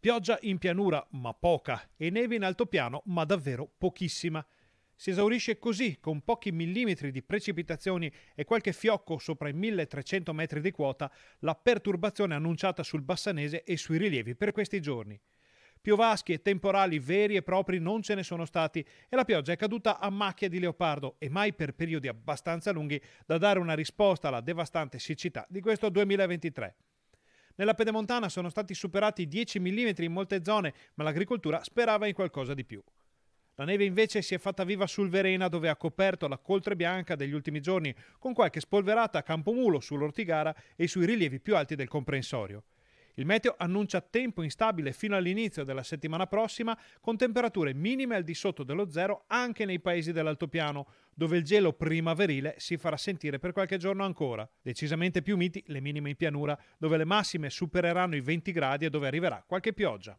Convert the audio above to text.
Pioggia in pianura, ma poca, e neve in altopiano, ma davvero pochissima. Si esaurisce così, con pochi millimetri di precipitazioni e qualche fiocco sopra i 1300 metri di quota, la perturbazione annunciata sul Bassanese e sui rilievi per questi giorni. Piovaschi e temporali veri e propri non ce ne sono stati e la pioggia è caduta a macchia di leopardo e mai per periodi abbastanza lunghi da dare una risposta alla devastante siccità di questo 2023. Nella pedemontana sono stati superati i 10 mm in molte zone, ma l'agricoltura sperava in qualcosa di più. La neve invece si è fatta viva sul Verena dove ha coperto la coltre bianca degli ultimi giorni, con qualche spolverata a Campomulo sull'Ortigara e sui rilievi più alti del comprensorio. Il meteo annuncia tempo instabile fino all'inizio della settimana prossima, con temperature minime al di sotto dello zero anche nei paesi dell'altopiano, dove il gelo primaverile si farà sentire per qualche giorno ancora. Decisamente più miti le minime in pianura, dove le massime supereranno i 20 gradi e dove arriverà qualche pioggia.